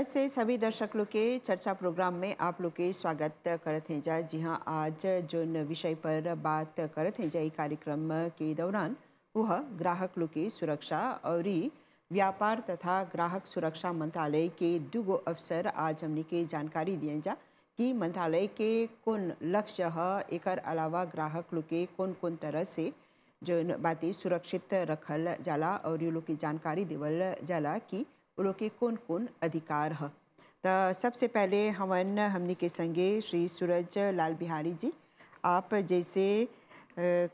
नमस्कार से सभी दर्शक लोग के चर्चा प्रोग्राम में आप लोग के स्वागत करते हैं जा जी हाँ आज जो विषय पर बात करते हैं जा कार्यक्रम के दौरान वह ग्राहक लोग की सुरक्षा और व्यापार तथा ग्राहक सुरक्षा मंत्रालय के दुगो अफसर आज हमने के जानकारी दिए जा कि मंत्रालय के कौन लक्ष्य है एक अलावा ग्राहक लोग के कौन कौन तरह से जो बातें सुरक्षित रखल जाला और ये लोग की जानकारी देवल जाला कि वो लोग के कौन कौन अधिकार है तो सबसे पहले हमन हमने के संगे श्री सूरज लाल बिहारी जी आप जैसे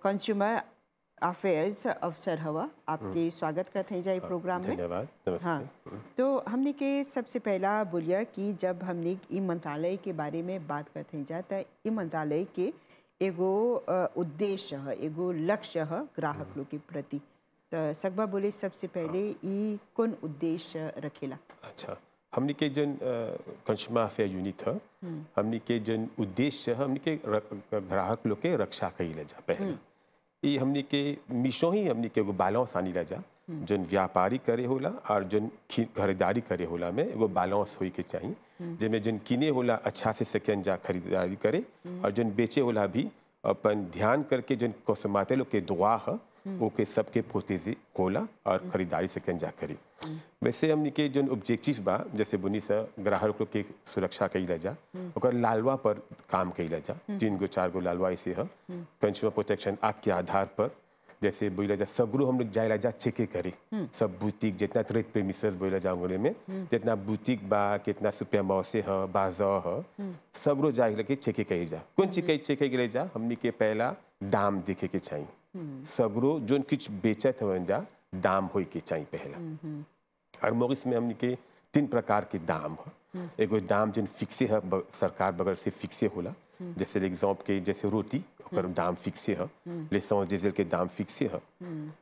कंज्यूमर अफेयर्स अफसर हवा आपके हम्म। स्वागत करते हैं जाए हाँ, प्रोग्राम में धन्यवाद हाँ हम्म। तो हमने के सबसे पहला बोलिया कि जब हमने ई मंत्रालय के बारे में बात करते हैं तो ई मंत्रालय के एगो उद्देश्य है एगो लक्ष्य है ग्राहक हम्म। लोग के प्रति तो सगबा बोले सबसे पहले ये हाँ। कौन उद्देश्य रखेला अच्छा हमने के जन कंश्मा अफेयर यूनिट है हम्म। हमने के जन उद्देश्य हमने के ग्राहक लोग के रक्षा कई ले जा पहले ये हम्म। हमने के मिशो ही हमने के एगो बैलेंस आनी ले जा हम्म। जन व्यापारी करे होला और जन खरीदारी करे होला में एगो बैलेंस हो के चाहिए जिनमें जन किने होला अच्छा से सेकेंड जा खरीदारी करे और जन बेचे होला भी अपन ध्यान करके जन को लोग के दुआ है वो के सब के पोतेजी खोला और हम्म। ख़रीदारी से कंजा करी हम्म। वैसे हमने के जो ऑब्जेक्टिव बा जैसे बुनी से ग्राहक के सुरक्षा कही ला जा और हम्म। लालवा पर काम कही ला जा तीन गो चार गो लालवा ऐसे है कंज्यूमर प्रोटेक्शन एक्ट के आधार पर जैसे बोला जा सगरो हम लोग जाए जा चेके करे सब बुटीक जितना ट्रेड पे प्रेमिस बोला जा अंगोले में जितना बुटीक बा कितना सुपिया मौसे है बाज है सगरो जाए लगे चेके कही जा कौन चीज कही चेके के ले जा हमने के पहला दाम देखे के चाहिए हम्म। सगरो जो किच बेचत हवन जा दाम हो के चाहिए पहला और मोगिस में हमने के तीन प्रकार के दाम हम्म। एगो दाम जिन फिक्से है सरकार बगैर से फिक्से होला जैसे एग्जाम्प के जैसे रोटी दाम फिक्से है लेसेंस डीजल के दाम फिक्से है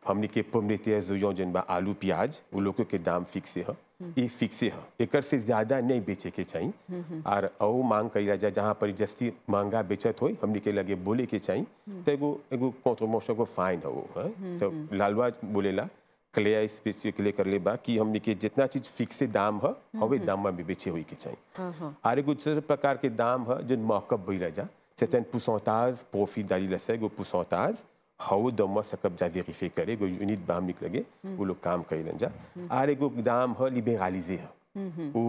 हमने के पमनेते जुयो जनबा आलू प्याज वो लोगों के दाम फिक्से है ये फिक्से है एक से ज्यादा नहीं बेचे के चाहिए और ओ मांग कर जाए जहाँ पर जस्ती महंगा बेचत हो हमने के लगे बोले के चाहिए तो एगो एगो कॉन्ट्रोमोशन को फाइन है वो है? सब लालवा बोलेला क्लियर स्पीच के लिए करले बा कि हमने के जितना चीज फिक्स दाम है और वे हम्म। दाम में बेचे हुई के चाहिए हम्म। आरे कुछ प्रकार के दाम है जो भी रह जा c'est un pourcentage दाली लसे गो seg हाउ द हाउ सकब जा वेरीफाई करे गो यूनिट बाम निकल गए वो लोग काम कर जा हम्म। आरे को दाम है लिबरलाइजे है वो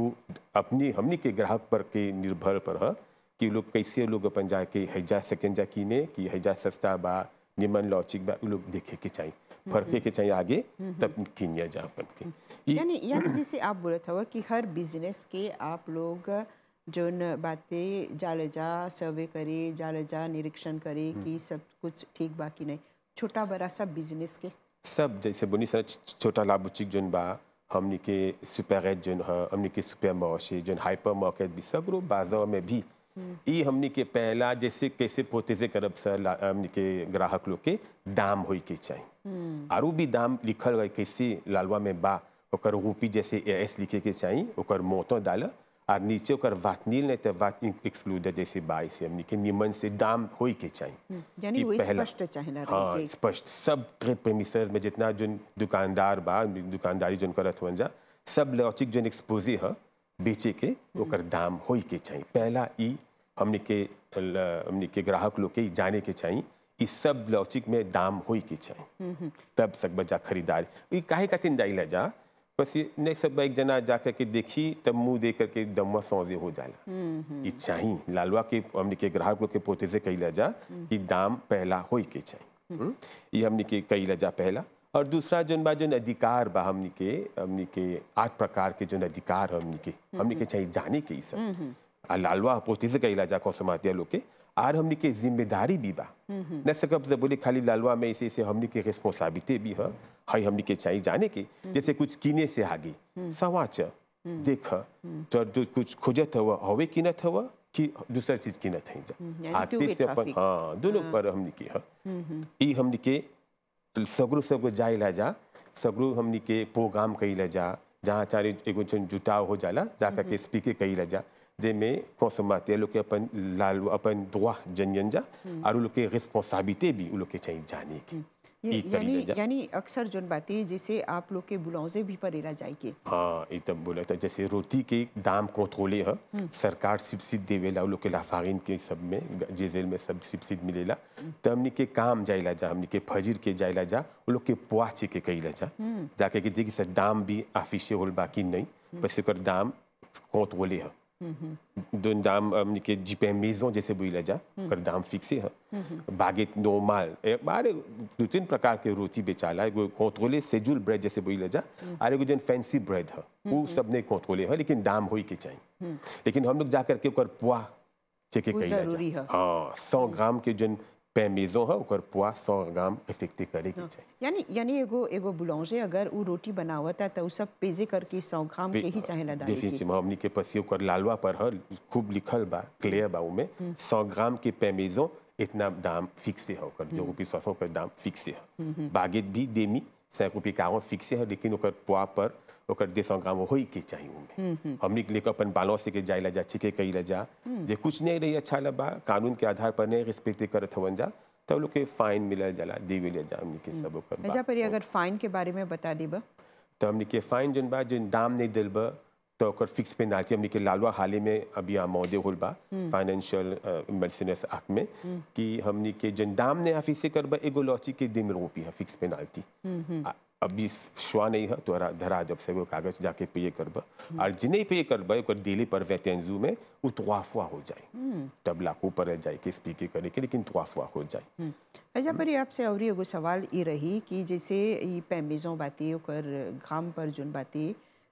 अपनी हमने के ग्राहक पर के निर्भर पर है कि लोग कैसे लोग अपन जाके हैजा सेकेंड जा कीने कि हैजा सस्ता बा निमन लॉचिक बा लोग देखे के चाहिए फरके के चाहिए आगे हम्म, हम्म। तब तकनीकिन या पन के यानी यानी जैसे आप बोला था कि हर बिजनेस के आप लोग जो न बातें जाले जा सर्वे करे जाले जा निरीक्षण करे हम्म। कि सब कुछ ठीक बाकी नहीं छोटा बड़ा सब बिजनेस के सब जैसे बोनी सर छोटा लाभुचिक जोन बा हमने के सुपरगेट जोन है हमने के सुपर मार्शे जोन हाइपर मार्केट भी सब रो बाजार में भी ये हमने के पहला जैसे कैसे पोते से करब सर हमने के ग्राहक लोग के दाम हो के चाहिए Hmm. आरू भी दाम लिखल गए किसी लालवा में बा ओकर रूपी जैसे ए एस लिखे के चाहिए ओकर मोतो डाल और नीचे और वातनील ने तो वात एक्सक्लूडेड जैसे बाई से हमने के निमन से दाम हो के चाहिए hmm. यानी वही स्पष्ट चाहिए हाँ स्पष्ट सब ट्रेड प्रेमिसर्स में जितना जो दुकानदार बा दुकानदारी जो करत हुआ जा सब लॉजिक जो एक्सपोजे है बेचे के hmm. ओकर दाम हो के चाहिए पहला ई हमने के हमने के ग्राहक लोग के जाने के चाहिए इस सब लवचिक में दाम हो कि चाहे तब सक बजा खरीदारी ई काहे कथिन जाइला जा बस ये नहीं सब एक जना जा कर के देखी तब मुंह दे करके दमवा सौजे हो जाला ये चाहे लालवा के हमने के ग्राहक लोग के पोते से कही जा हम्म। कि दाम पहला हो के चाहे ये हमने के कही जा पहला और दूसरा जो बा जो अधिकार बा हमने के हमने के आठ प्रकार के जो अधिकार हमने के हमने के चाहे जाने के ही सब लालवा पोते से कही जा कौशमातिया लोग के आर हमने के जिम्मेदारी भी बा हम्म, हम्म। न सकब बोले खाली लालवा में ऐसे ऐसे हमने के रिस्पॉन्सिबिलिटी भी है हाई हमने के चाहिए जाने के हम्म। जैसे कुछ कीने से आगे सवाच देख तो जो कुछ खोजत हुआ हवे किनत हुआ कि दूसरा चीज किनत है आते से अपन हाँ दोनों हाँ। पर हमने के हाँ ये हमने के सगरो सगरो जाए ला जा सगरो हमने के पोगाम कई ला जा जहाँ चाहे एगो जुटाव हो जाला जाकर के स्पीके कई ला जा des consommateurs लोग के अपन लाल अपन द्वा जनियन जा और लोग के रिस्पांसिबिलिटी भी उन लोग के चाहिए जाने की यानी यानी अक्सर जोन बातें जैसे आप लोग के बुलाउजे भी परेला जाए हाँ ये तब बोला था जैसे रोटी के दाम कंट्रोले है सरकार सब्सिड देवेला लोग के लाफागिन के सब में जेजेल में सब सब्सिड मिलेला तो हमने के काम जाइला जा हमने के फजीर के जाइला जा वो लोग के पुआचे के कईला जा जाके के देखिए दाम भी आफिशे बाकी नहीं बस एक दाम कंट्रोले है de dame um, que de pé maison de ceboilha कर दाम फिक्स है बागेट नॉर्मल बारे दो तीन प्रकार के रोटी बेचाला है कंट्रोले सेजुल ब्रेड जैसे बोला जा आरे को जन फैंसी ब्रेड है वो सब नहीं कंट्रोले है लेकिन दाम हो के चाहिए लेकिन हम लोग जा करके ओकर पुआ चेके कही जा हाँ सौ ग्राम के जन पैमिज़ो है ओकर पुआ सौ ग्राम इफेक्टिव करे के चाहिए यानी यानी एगो एगो बुलांजे अगर वो रोटी बनावत है तो उस सब पेजे करके सौ ग्राम के ही चाहे लदा देखिए हमनी के पसी ओकर लालवा पर हर खूब लिखल बा क्लियर बा में सौ ग्राम के पैमिज़ो इतना दाम फिक्स है होकर जो रुपये सौ का दाम फिक्स है बागेत भी देमी 5 रुपये का फिक्स है लेकिन पुआ पर ओकर सौ ग्राम हो के चाहिए उनमें हमने लेकर अपन बालों के जाए ला जा छिके कई ला जा हम्म। जे कुछ नहीं रही अच्छा लबा कानून के आधार पर नहीं रिस्पेक्ट कर जा तब लोग के फाइन मिला जला दे ले जा हमने के हम्म। सब ओकर अच्छा, अगर फाइन के बारे में बता दीबा तो हमने के फाइन जन बा जन दाम नहीं दिलब तो कर फिक्स पेनाल्टी हमने के लालवा हाल ही में अभी आमोदे होलबा फाइनेंशियल मेडिसिनस एक्ट में हम्म। कि हमने के जनदाम ने आफी से करबा एगो लॉची के दिन रोपी है फिक्स हम्म, पेनाल्टी हम्म। अभी शुआ नहीं है तो धरा जब से वो कागज जाके पे करबा और जिन्हें पे करबा एक डेली पर वे तेंजू में वो तुआफुआ हो जाए तब लाखों पर जाए के स्पीके करे के लेकिन तुआफुआ हो जाए अच्छा पर आपसे और एगो सवाल ये रही कि जैसे ये पैमिजों बातें कर घाम पर जो बातें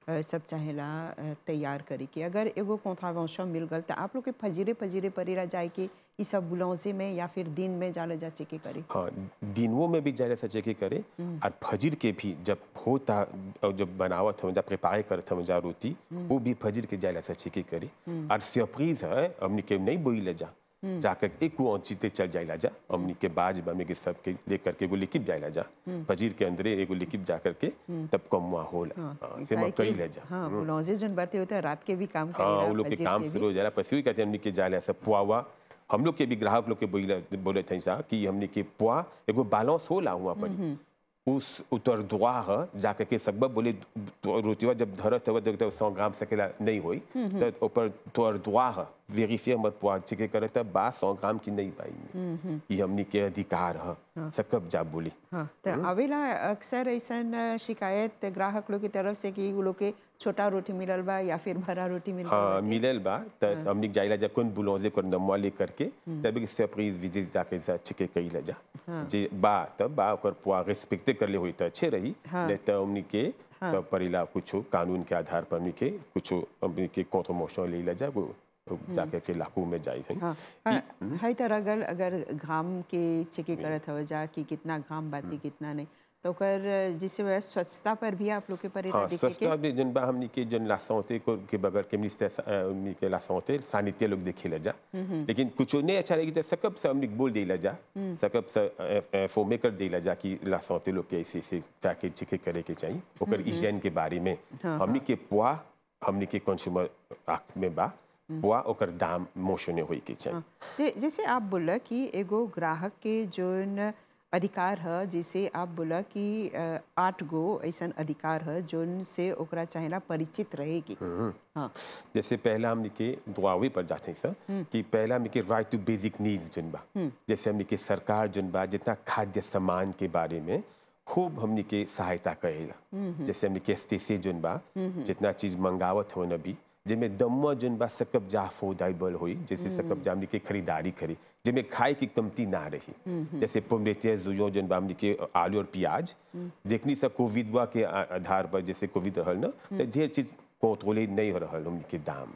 सब चाहिं लाइ तयारु करे की अगरि एगो कोथा वंशो मिल गल तो आप लोग के फजीरे फजीरे परेरा जाए कि इस सब बुलौसे में या फिर दिन में जाने जा चेकी करे हाँ दिनों में भी जाने सा चेकी करे हम्म। और फजीर के भी जब होता जब बनावत हम जब प्रिपाय करत हम जा रोटी हम्म। वो भी फजीर के जाने सा चेकी करे हम्म। और सरप्राइज है हमने के नहीं बोई ले जा हम्म। जाकर एक वो चीते चल जाए राजा अमनी के बाज बमे के सब के लेकर के वो लिखित जाए राजा फजीर हम्म। के अंदरे एगो लिखित जा करके हम्म। तब कमुआ होल से मकई ले जा हां जन बातें होता है रात के भी काम हाँ, कर वो लोग के काम शुरू हो जा रहा पसी कहते हैं के जाले सब पुआवा हम लोग के भी ग्राहक लोग के बोले बोले थे ऐसा कि हमने के पुआ एगो बैलेंस हो ला हुआ पड़ी उस उतर दुआ है जाकर के सबब बोले रोती हुआ जब धरत है तो सौ ग्राम सकेला नहीं हुई तो ऊपर तो तोर दुआ है मत verifier poate că arătă ba songram ki nahi bhai ye हमने के अधिकार है सब जा बोली हाँ। तो अवेला अक्सर ऐसा शिकायत ग्राहक लोग की तरफ से कि लोग के छोटा रोटी मिलल बा या फिर भरा रोटी मिलल हाँ मिलल बा तो हमने जाइला जा कौन कोन बुलोजे नमवा ले करके तब एक सरप्राइज विजिट जाके जा छिके कइला जा जे बा तब बा ओकर पुआ रिस्पेक्ट ले होई तो अच्छे रही नहीं तो हमने के तो परिला कुछ कानून के आधार पर हमने के कुछ हमने के कोथो मोशन लेला जा हम्म। जाके के लाकू में जाई थी हाँ, हर हाँ, हम्म। तरह अगर अगर घाम के चेके करत हवे जा कि कितना घाम बाती हम्म। कितना नहीं तो कर जिससे वह स्वच्छता पर भी आप लोग के परिणाम हाँ, स्वच्छता भी जिन बा हमने के जन ला सौते को के बगैर के मिनिस्टर हमनी के ला सौते सानित्य लोग देखे ले जा लेकिन कुछ नहीं अच्छा लगी तो सकब से हमने बोल देला जा सकब से एफओ में कर देला जा कि ला सौते लोग के ऐसे से जाके चेक करे के चाहिए ओकर हिजन के बारे में हाँ, हमने हाँ। के पुआ हमने के कंस्यूमर आंख में बा हुआ और दाम मोशन हो हाँ, जैसे आप बोला कि एगो ग्राहक के जो अधिकार है जैसे आप बोला कि आठ गो ऐसा अधिकार है जो से ओकरा चाहेला परिचित रहेगी हाँ जैसे पहला हम लिखे दुआवे पर जाते हैं सर कि पहला हम लिखे राइट टू बेसिक नीड्स जुन बा जैसे हम लिखे सरकार जोन बा जितना खाद्य सामान के बारे में खूब हमने के सहायता करेला जैसे हम लिखे एस जोन बा जितना चीज मंगावत हो अभी जिनमें दम जन बा सकब जा फौदाइबल हुई जैसे हम्म। सकब जामनी के खरीदारी करी जिनमें खाए की कमती ना रही जैसे पोमरेतिया जुयो जन बामनी के आलू और प्याज हम्म। देखनी सा कोविद के आधार पर जैसे कोविद हल ना हम्म। तो ढेर चीज़ कोतोले नहीं हो रहा उनके दाम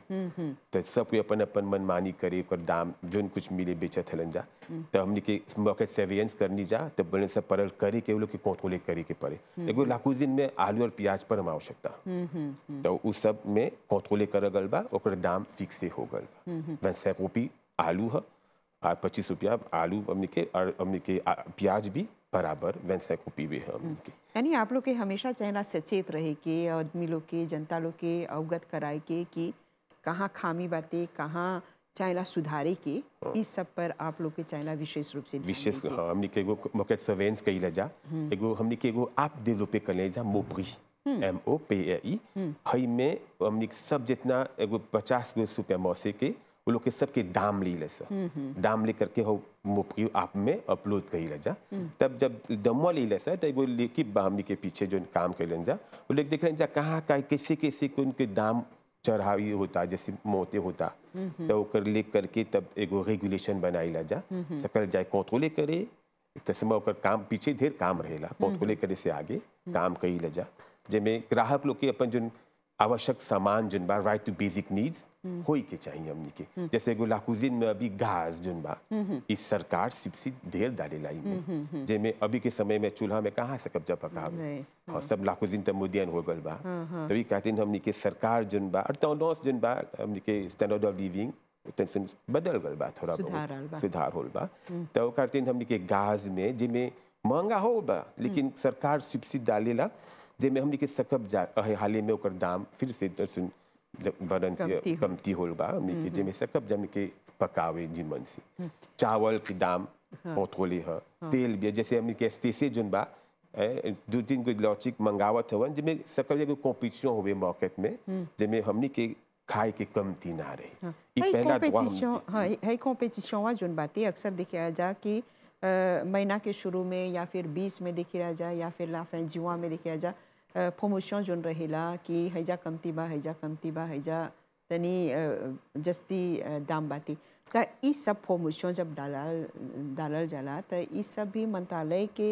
तो सब कोई अपन अपन मनमानी करे और दाम जो कुछ मिले बेचे थे जा हम्म। तो हमने के मौके सेवियंस करनी जा तो बड़े से परल करे के लोग के कोतोले करे के पड़े लेकिन हम्म। लाखों दिन में आलू और प्याज पर हम आवश्यकता तो उस सब में कोतोले कर गल बा दाम फिक्स हो गल बा वैसे गोपी आलू है और पच्चीस रुपया आलू हमने के और हमने के प्याज भी बराबर वेंसैक को पी है हम्म। यानी आप लोग के हमेशा चाहना सचेत रहे कि आदमी लोग के जनता लोग के अवगत कराए के कि कहाँ खामी बातें कहाँ चाइना सुधारे के हाँ। इस सब पर आप लोग के चाइना विशेष रूप से विशेष हाँ हमने के एगो मॉकेट सर्वेलेंस कई ले जा हम्म। एगो हमने के एगो आप डेवलप कले जा मोपरी एम हम्म। ओ पे ए ई e। हई में हमने सब जितना एगो पचास गो सुपर मौसे के वो लोग के सबके सर हम्म, हम्म। दाम ले करके हो मुपकी आप में अपलोड करी ले जा हम्म। तब जब दमवा ली सर तब वो लेके बामनी के पीछे जो काम कर लें जा वो लोग देख लें जा कहाँ का किसी किसी को उनके दाम चढ़ावी होता जैसे मोते होता तो कर ले करके तब एगो रेगुलेशन बनाई ला जा सकल जाए कंट्रोले करे तस्मा ओकर काम पीछे ढेर काम रहेला कंट्रोले करे से आगे काम करी ला जा जैमें ग्राहक लोग के अपन जो आवश्यक सामान जो बा राइट टू बेसिक नीड्स हो के चाहिए हमने के जैसे एगो लाकुजिन में अभी गैस जो बा इस सरकार सिपसी देर डाले लाई में जेमे अभी के समय में चूल्हा में कहाँ से कब्जा पका और हाँ, हाँ। सब लाकुजिन त तो मुदियन हो गल बा हाँ, तभी तो कहते हैं हमनी के सरकार जो बा जो तौनोस के स्टैंडर्ड ऑफ लिविंग टेंशन बदल गल बा थोड़ा बहुत सुधार हो बा हम्म। तो कहते हैं हमने के गैस में जिमे महंगा हो बा लेकिन सरकार सिपसी ला जे में हमनी के सकब जा हाल ही में ओकर दाम फिर से दर्शन बनन के कमती होल बा हमनी के जे में सकब जम के पकावे जीवन से चावल के दाम बहुत होली है तेल भी जैसे हमनी के स्टेसे जुन बा दो तीन कोई लॉचिक मंगावत हवन जिसमें सकल कोई कॉम्पिटिशन होवे मार्केट में जिसमें हमनी के खाए के कम थी ना रहे ई पहला कॉम्पिटिशन हां है कॉम्पिटिशन वा जुन बाती अक्सर देखिया जा कि महीना के शुरू में या फिर बीस में देखी रह जाए या फिर लाफें जुआ में देखी रह जाए promotion jun rahila ki haija kamtiba haija kamtiba haija तनी जस्ती दाम बाती त इस सब प्रमोशन जब डालल डालल जाला त इस सब भी मंत्रालय के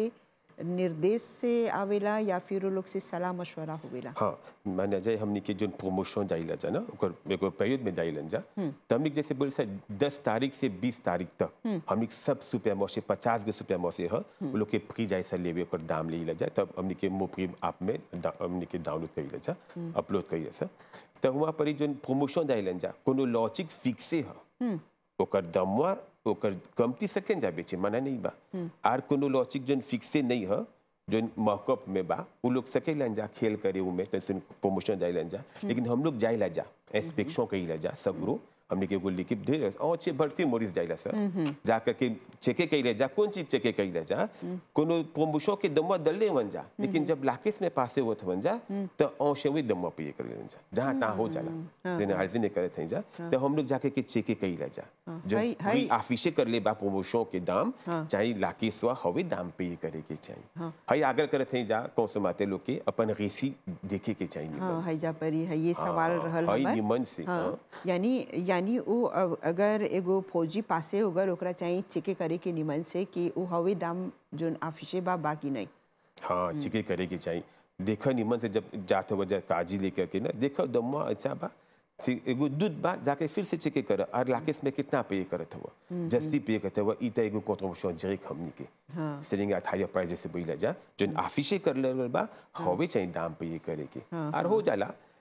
निर्देश से आवेला या फिर वो लोग से सलाह मशवरा होवेला हाँ माना जाए हमने के जो प्रमोशन जाइला जाना ओकर एगो प्रयोग में जाइला जा हम्म। तमिक तो जैसे बोल से 10 तारीख से 20 तारीख तक हम्म। हमने सब सुपर मोसे 50 गो सुपर मोसे ह हम्म। वो लोग के प्री फ्री जैसा लेवे ओकर दाम लेला जा तब हमने के मोफ्री ऐप में हमने के डाउनलोड कइला जा अपलोड कइला जा तब वहां पर जो प्रमोशन जाइला जा कोनो लॉजिक फिक्स है ओकर दमवा ओकर कमती सकें जाबे छे माने नहीं बा हम्म। आर कोनो लॉजिक जन फिक्से नहीं ह जो मॉकअप में बा उ लोग सके लन जा खेल करे उमें तैसे प्रमोशन लन जा हम्म। लेकिन हम लोग ला जा एस्पेक्ट हम्म, शो ला जा सब ग्रुप हमने के गुल्ली की ढेर ओ छे भर्ती मरीज जाइला सर जा करके चेके कइले जा कोन चीज चेके कइले जा हम्म। कोनो पोंबुशो के दम्मा दल्ले वन जा हम्म, लेकिन हम्म। जब लाकिस में पासे वो वन जा त तो से वे दम्मा पिए कर जा जहां ता हो जाला जेने अर्जी ने करे थे जा हाँ। त तो हम लोग जाके के चेके कइले जा हाँ, जो भी आफिशे कर ले बा पोंबुशो के दाम हाँ। चाहे लाकिस वा होवे दाम पिए करे के चाहिए हई आगर करे थे जा कौन माते लोग के अपन रीसी देखे के चाहिए हां हई जा परी है ये सवाल रहल हई निमन से यानी यानी वो अगर एगो फौजी पासे होगर ओकरा चाहिए चेके करे के निमन से कि वो हवे दाम जोन ऑफिसे बा बाकी नहीं हाँ हम्म। चेके करे के चाहिए देखो निमन से जब जाते हुए जा काजी लेकर के ना देखो दम्मा अच्छा बा एगो दूध बा जाके फिर से चेक कर और लाकेश में कितना पे करत हुआ हम्म, हम्म। जस्ती पे करत हुआ ई एगो कंट्रीब्यूशन जरी हमनी के सेलिंग एट हायर प्राइस जैसे बोला जा जोन ऑफिसे कर ले बा हाँ। हवे चाहिए दाम पे करे के हाँ, और हाँ। हो जाला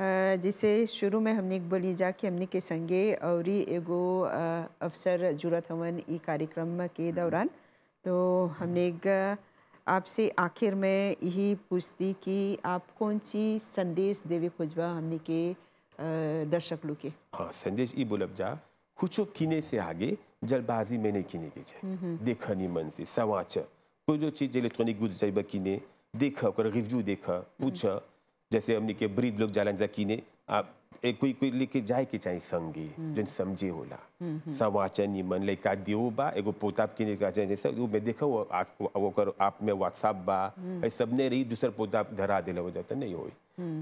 जिसे शुरू में हमने बोली जा कि हमने के संगे और एगो अवसर जुड़त हवन ई कार्यक्रम के हम्म। दौरान तो हमने आपसे आखिर में यही पूछती कि आप कौन सी संदेश देवे खोजबा हमने के दर्शक लोग के हाँ संदेश ई बोलब जा कुछ किने से आगे जल्दबाजी में नहीं किने के जाए देखा नहीं मन से सवाच कोई जो चीज़ इलेक्ट्रॉनिक गुड्स जाए किने देखा रिव्यू देखा हम्म। पूछा जैसे हमने के वृद्ध लोग जालांजा कीने आप एक कोई कोई लेके जाए के चाहे संगे हम्म। जो समझे होला हम्म, हम्म। सवाचन ये मन लैका दियो बा एगो पोताप किने का चाहिए जैसे वो मैं देखा वो आज वो कर आप में व्हाट्सएप बा ऐ ने रही दूसर पोताप धरा दिला वो जाता नहीं होए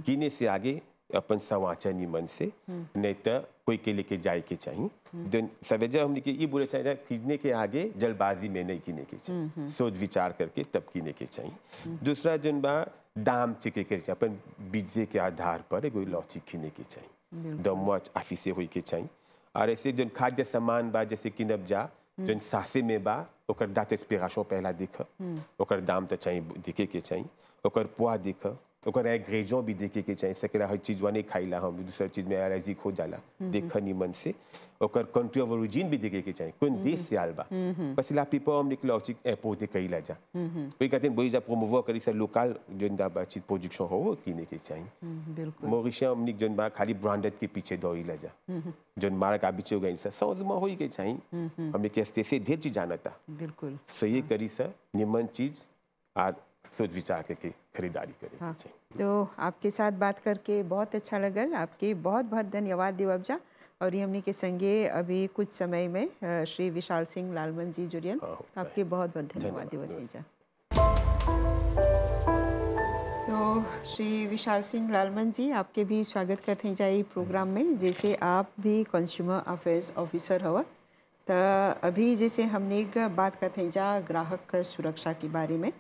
किने से आगे अपन सवाचन ये मन से नहीं तो कोई के लेके जाए के चाहे जो सवेजा हमने के ये बोले चाहे खींचने के आगे जल्दबाजी में नहीं किने के चाहिए सोच विचार करके तब किने के चाहिए दूसरा जन बा दाम चेके अपन बीजे के आधार पर एगो लौची किने के चाहिए दमवाच आफिसे हो के चाहिए और ऐसे जो खाद्य सामान बा जैसे किनब जा हम्म। जो सासे में बा ओकर दाँत एक्सपेराशो पहला देख हम्म। ओकर दाम तो चाहिए दिखे के चाहिए ओकर पुआ दिख ओकर अंग्रेजों भी देखे के चाहिए सके हर चीज वाने खाई ला हम दूसरा चीज में एलर्जी हो जाला देख नहीं मन से ओकर कंट्री ऑफ ओरिजिन भी देखे के चाहिए कौन देश से आलबा बस ला पीपल हम निकला चीज एयरपोर्ट दे कई ला जा कोई कहते हैं वही जा प्रमोवर करी से लोकल जो दा बातचीत प्रोजेक्शन हो कि नहीं के चाहिए मोरिशिया हम निक जोन बा खाली ब्रांडेड के पीछे दौड़ी ला जा जो मारा का बीच हो गई सर समझ में हो के चाहिए हमें कैसे से ढेर चीज जाना था बिल्कुल सही करी सर निमन चीज और सोच विचार करके खरीदारी करें हाँ। तो आपके साथ बात करके बहुत अच्छा लगा आपके बहुत बहुत धन्यवाद देवबजा और ये हमने के संगे अभी कुछ समय में श्री विशाल सिंह लालमन जी जुड़ियन हाँ, आपके बहुत बहुत धन्यवाद देवबजा तो श्री विशाल सिंह लालमन जी आपके भी स्वागत करते हैं जाए प्रोग्राम में जैसे आप भी कंज्यूमर अफेयर्स ऑफिसर हो तो अभी जैसे हमने बात करते हैं जा ग्राहक सुरक्षा के बारे में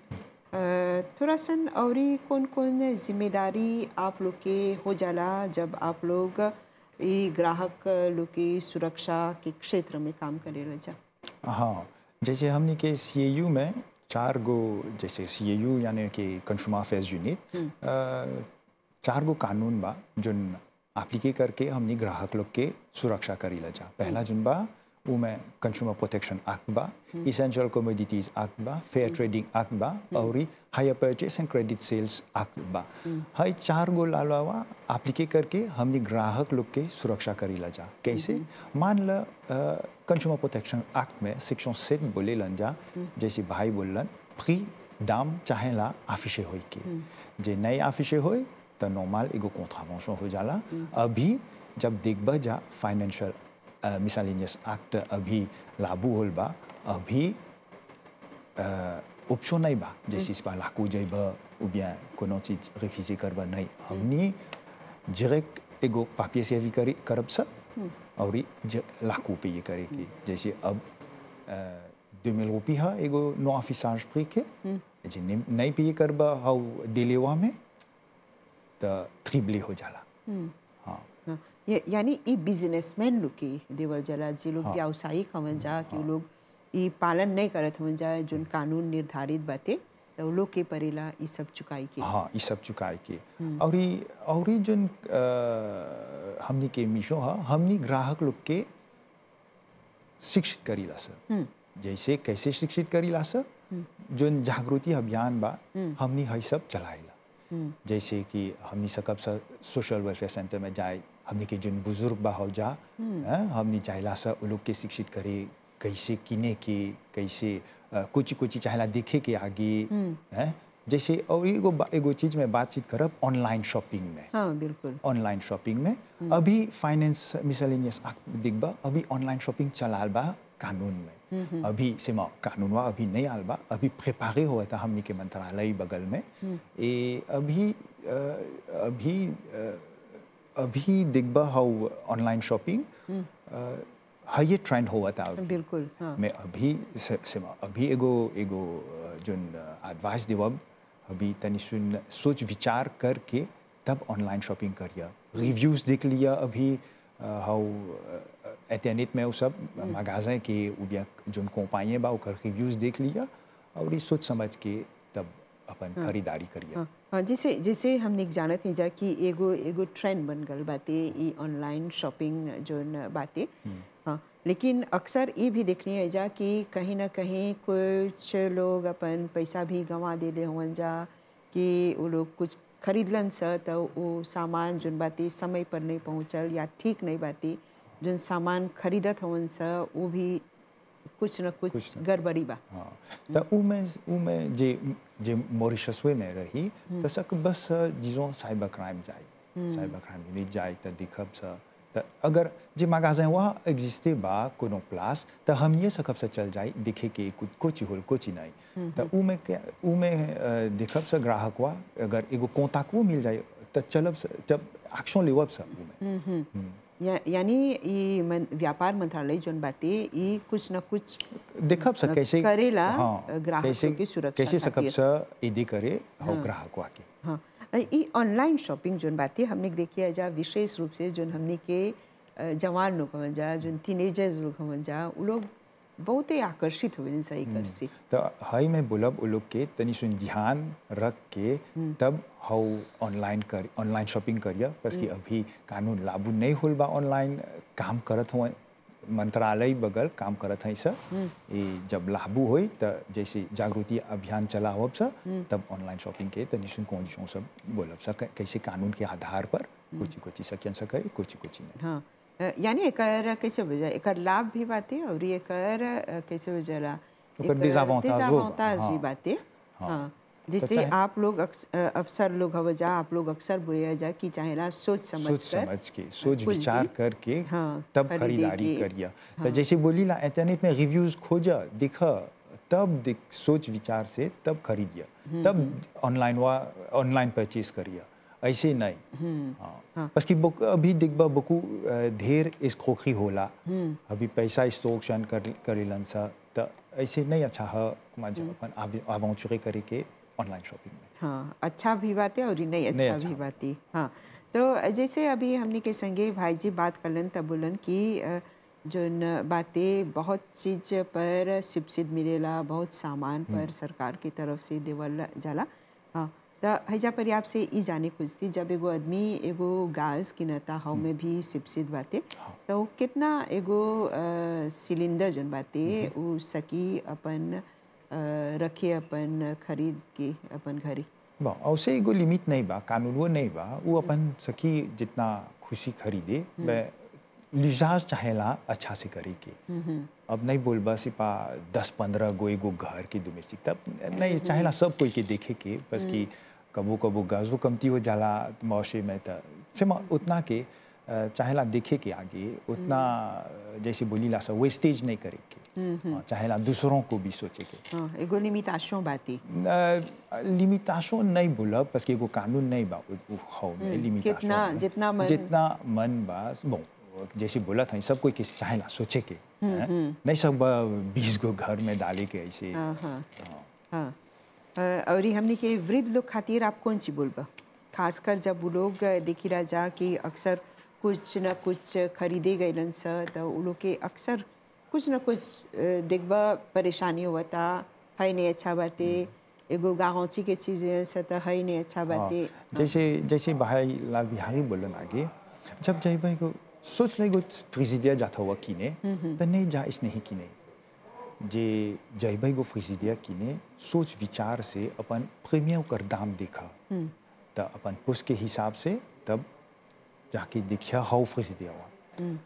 थोड़ा सन और कौन कौन जिम्मेदारी आप लोग के हो जाला जब आप लोग ये ग्राहक लोग की सुरक्षा के क्षेत्र में काम करे जा हाँ जैसे हमने के सी में चार गो जैसे सी यानी कि कंज्यूमर अफेयर्स यूनिट चार गो कानून बा जो एप्लीके करके हमने ग्राहक लोग के सुरक्षा करी जा पहला हम्म। जुन बा वुमेन कंज्यूमर प्रोटेक्शन एक्ट बा इसेंशियल कमोडिटीज एक्ट बा फेयर ट्रेडिंग एक्ट बा और hire purchase and credit sales act बा हाई चार गो अलावा एप्लीके करके हमने ग्राहक लोग के सुरक्षा करीला जा कैसे hmm. मान ल कंज्यूमर प्रोटेक्शन एक्ट में सेक्शन सेट बोले लन जा hmm. जैसे भाई बोलन फ्री दाम चाहेला आफिशे हो के hmm. जे नए आफिशे हो तो नॉर्मल एगो कॉन्ट्रावेंशन हो जाला अभी जब देखबा जा financial uh, miscellaneous act abhi labu hol ba abhi uh, option nai ba jaisi ba laku jai ba ou bien kono chij refuser karba nai हमनी direct एगो पापिय से भी करे करब सा और लाखों पे ये करे कि जैसे अब दो मिल रुपी है एगो नो ऑफिसांश प्री के जे नहीं पे ये करबा हाउ दिलेवा में तो ट्रिबले हो जाला यानी ये बिजनेसमैन लोग की देवल जला जी लोग हाँ। व्यावसायिक हवन जा कि हाँ। लोग ये पालन नहीं करत हवन जा जो कानून निर्धारित बाते तो लोग के परेला ये सब चुकाई के हाँ ये सब चुकाई के हम्म। और ये और ये जो हमने के मिशो हा हमने ग्राहक लोग के शिक्षित करी ला सर हम्म। जैसे कैसे शिक्षित करी ला सर हम्म। जो जागृति अभियान बा हमने हाई सब चलाएला जैसे कि हमने सकब सा सोशल वेलफेयर सेंटर में जाए हमने के जन बुजुर्ग बा हो जा हम्म। हाँ, हमने चाहला से उन के शिक्षित करे कैसे किने के कैसे कुछ कुछ चाहला देखे के आगे है हम्म। हाँ, जैसे और एगो एगो चीज में बातचीत करब ऑनलाइन शॉपिंग में हाँ बिल्कुल ऑनलाइन शॉपिंग में हम्म। अभी फाइनेंस मिसलिनियस दिखबा अभी ऑनलाइन शॉपिंग चलाल बा कानून में अभी से कानून बा अभी नहीं आल बा अभी प्रिपारे हुआ था हमनी के मंत्रालय बगल में ए अभी अभी, अभी अभी दिग्बा हाउ ऑनलाइन हम्म। शॉपिंग ये ट्रेंड हुआ था बिल्कुल हाँ. मैं अभी से, से अभी एगो एगो जो एडवाइस दे अभी तनी सुन सोच विचार करके तब ऑनलाइन शॉपिंग करिया रिव्यूज देख लिया अभी हाउ एतनित में वो सब मगाजें हम्म। के उबिया जो कंपाइए बा रिव्यूज देख लिया और ये सोच समझ के अपन खरीदारी करिए हाँ, हाँ, जैसे जैसे हमने जानत हैं जा कि एगो एगो ट्रेंड बन गल बाते ई ऑनलाइन शॉपिंग जो बाते हम्म। हाँ लेकिन अक्सर ये भी देखनी है जा कि कहीं ना कहीं कुछ लोग अपन पैसा भी गंवा दे ले होवन जा कि वो लोग कुछ खरीदलन स तो वो सामान जो बाते समय पर नहीं पहुँचल या ठीक नहीं बाती जो सामान खरीदत होवन स वो भी कुछ न कुछ, कुछ गड़बड़ी बा हाँ तो उमें उमें जे जे मॉरिशस में रही तो सक बस जिजों साइबर क्राइम जाए साइबर क्राइम यूनिट जाए तो दिखब स अगर जे मागाज है वहाँ एग्जिस्ट बा कोनो प्लास तो हम ये सकब से चल जाए दिखे के कुछ कुछ होल कुछ ही नहीं तो उमे के उमे दिखब से ग्राहक वा अगर एगो कोताकू मिल जाए तो चलब जब एक्शन लेवब स उमे हम्म यानी ये व्यापार मंत्रालय जो बाते ये कुछ न कुछ देखब से कैसे करेला हाँ, ग्राहक कैसे, की सुरक्षा कैसे सकब से इदी करे हाँ, ग्राहक आके हाँ ये ऑनलाइन शॉपिंग जो बाते हमने देखिए जा विशेष रूप से जो हमने के जवान लोग हम जा जो टीनेजर्स लोग हम जा उन लोग बहुत ही आकर्षित हुए कर से तो हई में बुलब उलुब के तनी सुन ध्यान रख के हम्म। तब हाउ ऑनलाइन कर ऑनलाइन शॉपिंग करिए बस कि हम्म। अभी कानून लागू नहीं होल बा ऑनलाइन काम करत हो मंत्रालय बगल काम करत है सर ये हम्म। जब लागू हो तो जैसे जागृति अभियान चला हो सर तब ऑनलाइन शॉपिंग के तनी सुन कौन सब बोलब सर कैसे कानून के आधार पर कुछ कुछ सकें सर करे कुछ कुछ नहीं हाँ यानी एकर कैसे बुझा एकर लाभ भी बाते और ये एकर कैसे बुझला एकर डिजावांताज भी बाते हाँ, हाँ।, हाँ जिसे आप लोग अफसर लोग हो हवजा आप लोग अक्सर बोया जा कि चाहे चाहेला सोच समझ सोच कर, समझ के सोच विचार करके हाँ, तब खरीदारी करिया हाँ। तो जैसे बोली ना इंटरनेट में रिव्यूज खोजा दिखा तब सोच विचार से तब खरीदिया हम्म, तब ऑनलाइन हम्म। वा ऑनलाइन परचेज करिया ऐसे नहीं हम्म। हाँ।, हाँ। बस कि अभी दिखबा बकू ढेर इस खोखी होला हम्म। अभी पैसा स्टोक तो शन कर कर लंस तो ऐसे नहीं अच्छा है मान जब हम्म। अपन आप आप चुके करे के ऑनलाइन शॉपिंग में हाँ अच्छा भी बात है और नहीं अच्छा, नहीं अच्छा भी बात है हाँ तो जैसे अभी हमने के संगे भाई जी बात कर लन तब बोलन कि जो बातें बहुत चीज़ पर सिबसिद मिलेला बहुत सामान पर सरकार की तरफ से देवल जाला हाँ त हैजा पर आपसे ई जाने खोजती जब एगो आदमी एगो गाज किनता हाउ में हम्म। भी सिपसिद बाते हाँ। तो कितना एगो सिलेंडर जन बाते वो हम्म। सकी अपन रखे अपन खरीद के अपन घरे बा औसे एगो लिमिट नहीं बा कानून वो नहीं बा वो हम्म। अपन सकी जितना खुशी खरीदे लिजाज चाहेला अच्छा से करे के अब नहीं बोल बस सिपा दस पंद्रह गो एगो घर की डोमेस्टिक तब नहीं चाहेला सब कोई के देखे के बस की कबो गजबू कमती हो जाला मौसी में तो सेमा उतना के चाहेला देखे के आगे उतना हम्म। जैसे बोली ला सा वेस्टेज नहीं करे के हाँ, चाहेला दूसरों को भी सोचे के हाँ, एगो लिमिटेशन बाती लिमिटेशन नहीं बोला बस एगो कानून नहीं बा हो में हम्म, लिमिटेशन जितना मन जितना मन बस bon जैसे बोला था सब कोई किसी चाहेला सोचे के हम्म, नहीं सब बीस गो घर में डाले के ऐसे हाँ हाँ, हाँ। और हमने के वृद्ध लोग खातिर आप कौन सी बोलबा खासकर जब वो लोग देखी रह जा कि अक्सर कुछ न कुछ खरीदे गए स तो वो लोग के अक्सर कुछ न कुछ देखबा परेशानी हुआ था है नहीं अच्छा बाते हम्म। एगो गाँची के चीज़ से तो है नहीं अच्छा हाँ। बाते जैसे जैसे भाई लाल बिहारी बोलन आगे जब जाए सोच लगे फ्रिज दिया जाता हुआ किने हम्म, हम्म। तो नहीं जा इस नहीं किने जे जय जयबई गो फुजिदिया किने सोच विचार से अपन प्रेमिया कर दाम देखा तो अपन पुष के हिसाब से तब जाके देखिया हाउ फुजिदिया हुआ हम्म।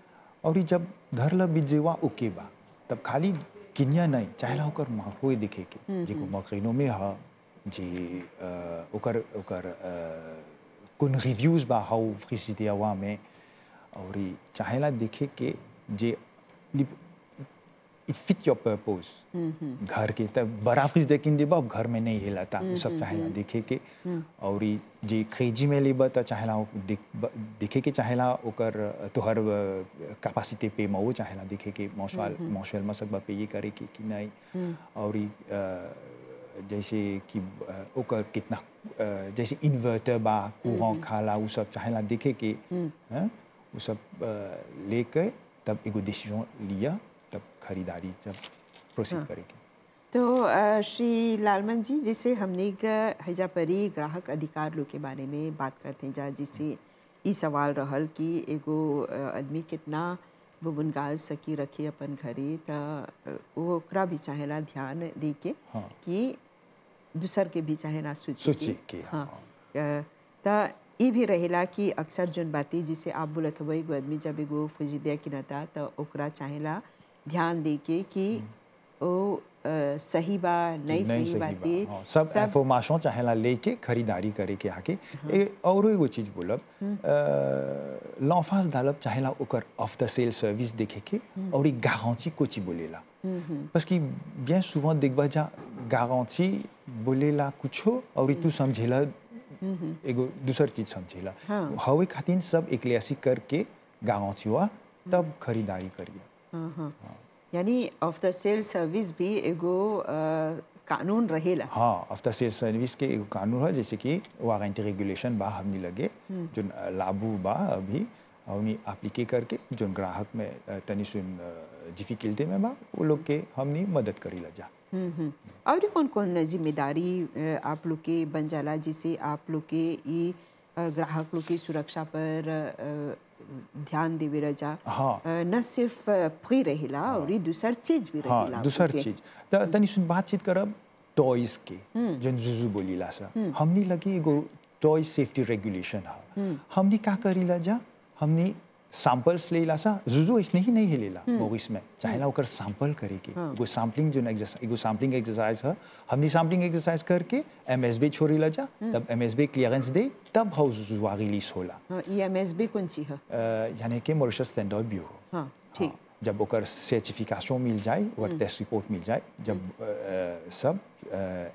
और जब धरला बिजेवा उके बा तब खाली किनिया नहीं चाहे ओकर माहौल दिखे के हम्म, जे को मकैनो में हा जे उकर उकर कुन रिव्यूज बा हाउ फुजिदिया हुआ में और चाहे ला दिखे के जे इट फिट योर पर्पोज घर के तब बड़ा फिज देखिन देब घर में नहीं हिलाता था -hmm. सब mm-hmm. चाहेला mm-hmm. देखे के mm. और जे खेजी में लेब चाहे चाहेला देखे के चाहेला ओकर तोहर कैपेसिटी पे मऊ चाहेला देखे के मौसवाल mm-hmm. मौसवाल मसक बा पे ये करे के कि नहीं mm. और जैसे कि ओकर कितना जैसे इन्वर्टर बा कुआं खाला वो सब चाहेला देखे के mm. हाँ, वो सब लेके तब एगो डिसीजन लिया तब खरीदारी जब प्रोसीड हाँ। करेगी तो श्री लालमन जी जैसे हमने एक ग्राहक अधिकार लो के बारे में बात करते हैं जहाँ जिससे ये सवाल रहल कि एगो आदमी कितना वो बुनगा सकी रखी अपन घरे तो ओकरा भी चाहेला ध्यान दे के हाँ। कि दूसर के भी चाहे ना सोच के हाँ, हाँ। तो ये भी रहेला कि अक्सर जोन बाती जिसे आप बोलत हो एगो आदमी जब एगो फुजिदिया ना तो ओकरा चाहेला ध्यान देके कि वो हम्म। सही बा नहीं सही, सही बाते बा, हाँ, सब, सब एफोमाशों चाहेला लेके खरीदारी करे के आके हाँ। ए और एगो चीज बोलब हम्म। लॉफास डालब चाहेला ओकर ऑफ द सेल सर्विस देखे के हम्म। और ई गारंटी कोची बोलेला बस कि बिया सुवन देखबा जा गारंटी बोलेला कुछो और तू समझेला एगो दूसर चीज समझेला हाँ। हवे खातिर सब एकलियासी करके गारंटी हुआ तब खरीदारी करिए यानी सेल सर्विस भी एगो uh, कानून रहेला हाँ सेल सर्विस के एगो कानून है जैसे कि वारंटी रेगुलेशन बा हमने लगे हम्म। जो uh, बा अभी हमने करके जो ग्राहक में uh, तनी सुन डिफिकल्टी में बा वो लोग के हमने मदद करीला जा और कौन कौन जिम्मेदारी आप लोग के बन जाला जिसे आप लोग के ग्राहक लोग की सुरक्षा पर ध्यान देवे रजा हाँ न सिर्फ फ्री रहेला हाँ। और दूसर चीज भी रहेला हाँ, दूसर चीज तनी सुन बातचीत करब टॉयज के हम्म। जन जुजू बोलीला सा हम्म। हमनी लगी एगो टॉय सेफ्टी रेगुलेशन हा हम्म। हमनी का ला जा हमनी सैंपल्स ले ला सा जुजु इस नहीं नहीं लीला मोगिस में चाहे ला होकर सैंपल करेगी हाँ। सैंपलिंग जो एक्सरसाइज एगो सैंपलिंग एक्सरसाइज है हमने सैंपलिंग एक्सरसाइज करके एमएसबी छोरी ला जा हम्म। तब एमएसबी क्लियरेंस दे तब हाउ जुजुआ रिलीज होला हाँ, ये एमएसबी कौन सी है यानी के मॉरिशस स्टैंडर्ड ब्यूरो हो ठीक जब ओकर सर्टिफिकेशन मिल जाए और टेस्ट रिपोर्ट मिल जाए जब हम्म। सब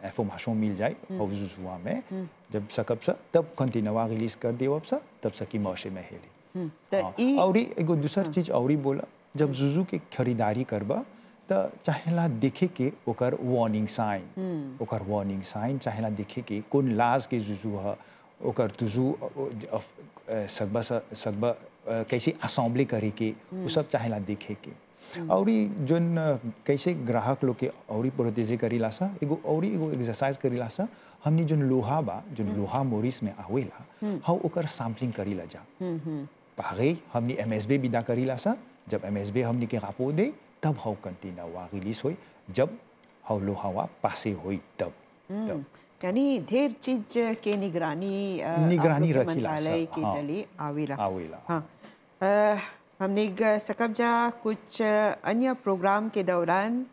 एफोमाशन मिल जाए हाउ हम्म। जुजुआ में जब सकब सा तब कंटिन्यू कंटिन्यूआ रिलीज कर दे अब सा तब सकी मौसे में हेली हाँ। और एगो दूसर चीज और बोला जब जुजू के खरीदारी करब तो चाहेला देखे के ओकर वार्निंग हम्म। साइन ओकर वार्निंग साइन चाहेला देखे के कौन लाज के जुजू है ओकर तुजू सगबा सगबा कैसे असम्बली करे के वो हम्म। सब चाहेला देखे के हम्म। और जोन कैसे ग्राहक लोग के और प्रोतेजे करीला सा एगो और एगो एक्सरसाइज करीला सा हमने जोन लोहा बा जोन लोहा मोरिस में आवेला हाँ ओकर सैम्पलिंग करीला जा Pareil, हमने MSB बिदा करीला सा जब MSB हमने के रापो दे तब हाउ कंटीना हुआ रिलीज हुई जब हाउ लोहा हुआ पासे हुई तब तब यानी ढेर चीज के निगरानी निगरानी रखीला के हाँ, आवेला आवेला हाँ आ, हमने सकबजा कुछ अन्य प्रोग्राम के दौरान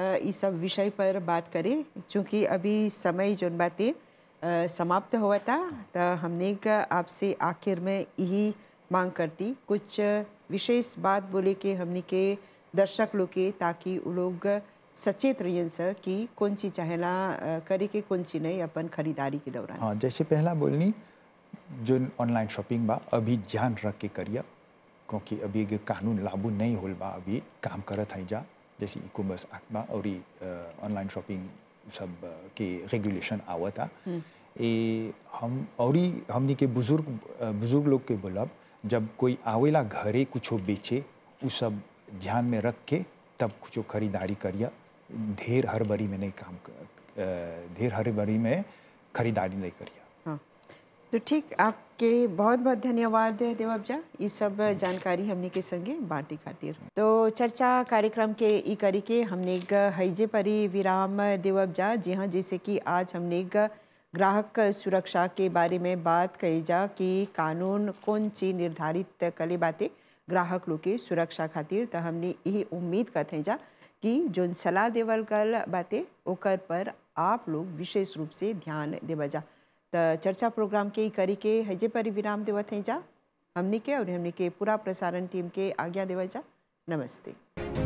इस सब विषय पर बात करें क्योंकि अभी समय जो बातें समाप्त हुआ था तो हमने आपसे आखिर में यही मांग करती कुछ विशेष बात बोले के हमने के दर्शक लोग के ताकि वो लोग सचेत रहिए सर कि कौन सी चाहना करे के कौन सी नहीं अपन खरीदारी के दौरान हाँ जैसे पहला बोलनी जो ऑनलाइन शॉपिंग बा अभी ध्यान रख के करिए क्योंकि अभी कानून लागू नहीं होल बा अभी काम करत है जा जैसे ई कॉमर्स एक्ट बा और ऑनलाइन शॉपिंग सब के रेगुलेशन आवता हम्म। ए हम और हमने के बुजुर्ग बुजुर्ग लोग के बोलब जब कोई आवेला घरे कुछ बेचे वो सब ध्यान में रख के तब कुछ खरीदारी करिए ढेर हरबरी में नहीं काम ढेर हरबरी में खरीदारी नहीं करिए हाँ तो ठीक आपके बहुत बहुत धन्यवाद देवअबजा ये सब जानकारी हमने के संगे बांटी खातिर तो चर्चा कार्यक्रम के ई करी के हमने एक हईजे परी विराम देवअबजा जी हाँ जैसे कि आज हमने एक ग्राहक सुरक्षा के बारे में बात कही जा कि कानून कौन सी निर्धारित कले बातें ग्राहक लोग की सुरक्षा खातिर तो हमने यही उम्मीद करते जा कि जो सलाह देवल गल बातें ओकर पर आप लोग विशेष रूप से ध्यान देवा जा तो चर्चा प्रोग्राम के करी के हजे पर विराम देवा थे जा हमने के और हमने के पूरा प्रसारण टीम के आज्ञा देवा जा नमस्ते